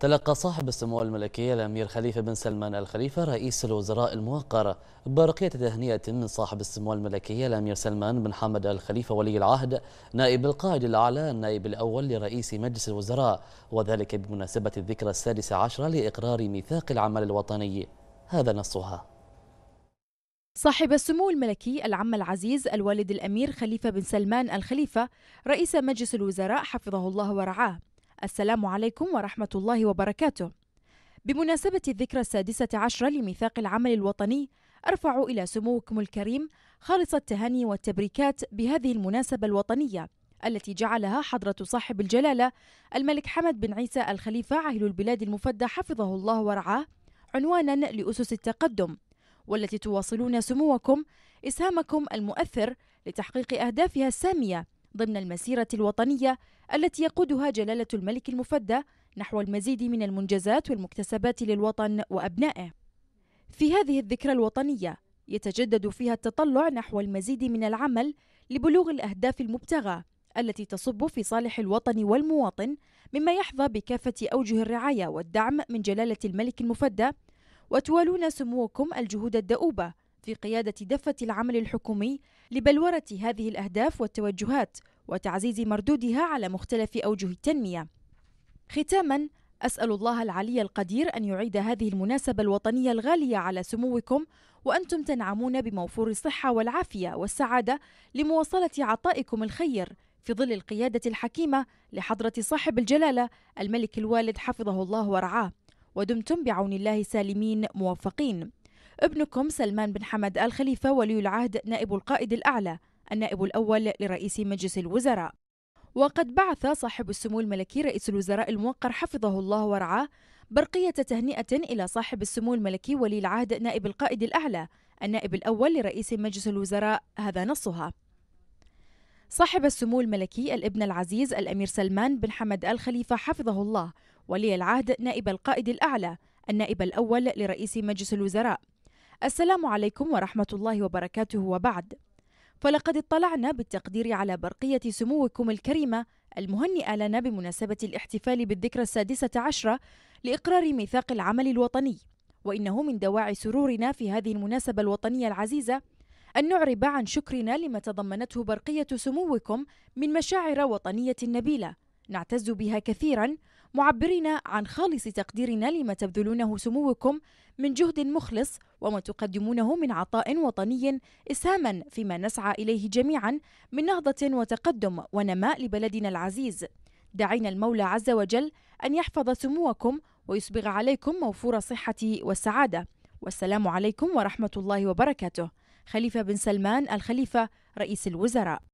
تلقى صاحب السمو الملكي الأمير خليفة بن سلمان الخليفة رئيس الوزراء الموقر برقية تهنئة من صاحب السمو الملكي الأمير سلمان بن حمد الخليفة ولي العهد نائب القائد الأعلى النائب الأول لرئيس مجلس الوزراء وذلك بمناسبة الذكرى السادسة عشرة لإقرار ميثاق العمل الوطني هذا نصها صاحب السمو الملكي العم العزيز الوالد الأمير خليفة بن سلمان الخليفة رئيس مجلس الوزراء حفظه الله ورعاه السلام عليكم ورحمة الله وبركاته. بمناسبة الذكرى السادسة عشرة لميثاق العمل الوطني، أرفع إلى سموكم الكريم خالص التهاني والتبريكات بهذه المناسبة الوطنية التي جعلها حضرة صاحب الجلالة الملك حمد بن عيسى الخليفة عاهل البلاد المفدى حفظه الله ورعاه عنوانا لأسس التقدم والتي تواصلون سموكم إسهامكم المؤثر لتحقيق أهدافها السامية ضمن المسيرة الوطنية التي يقودها جلالة الملك المفدى نحو المزيد من المنجزات والمكتسبات للوطن وأبنائه. في هذه الذكرى الوطنية يتجدد فيها التطلع نحو المزيد من العمل لبلوغ الأهداف المبتغى التي تصب في صالح الوطن والمواطن مما يحظى بكافة أوجه الرعاية والدعم من جلالة الملك المفدى وتوالون سموكم الجهود الدؤوبة في قيادة دفة العمل الحكومي لبلورة هذه الأهداف والتوجهات وتعزيز مردودها على مختلف أوجه التنمية. ختاماً أسأل الله العلي القدير أن يعيد هذه المناسبة الوطنية الغالية على سموكم وأنتم تنعمون بموفور الصحة والعافية والسعادة لمواصلة عطائكم الخير في ظل القيادة الحكيمة لحضرة صاحب الجلالة الملك الوالد حفظه الله ورعاه ودمتم بعون الله سالمين موفقين ابنكم سلمان بن حمد آل خليفة ولي العهد نائب القائد الأعلى النائب الأول لرئيس مجلس الوزراء وقد بعث صاحب السمو الملكي رئيس الوزراء الموقر حفظه الله ورعاه برقية تهنئة إلى صاحب السمو الملكي ولي العهد نائب القائد الأعلى النائب الأول لرئيس مجلس الوزراء هذا نصها صاحب السمو الملكي الابن العزيز الأمير سلمان بن حمد آل خليفة حفظه الله ولي العهد نائب القائد الأعلى النائب الأول لرئيس مجلس الوزراء السلام عليكم ورحمة الله وبركاته وبعد فلقد اطلعنا بالتقدير على برقية سموكم الكريمة المهنئة لنا بمناسبة الاحتفال بالذكرى السادسة عشرة لإقرار ميثاق العمل الوطني وإنه من دواعي سرورنا في هذه المناسبة الوطنية العزيزة أن نعرب عن شكرنا لما تضمنته برقية سموكم من مشاعر وطنية نبيلة نعتز بها كثيرا معبرين عن خالص تقديرنا لما تبذلونه سموكم من جهد مخلص وما تقدمونه من عطاء وطني اسهاما فيما نسعى اليه جميعا من نهضه وتقدم ونماء لبلدنا العزيز دعينا المولى عز وجل ان يحفظ سموكم ويسبغ عليكم موفور الصحه والسعاده والسلام عليكم ورحمه الله وبركاته خليفه بن سلمان الخليفه رئيس الوزراء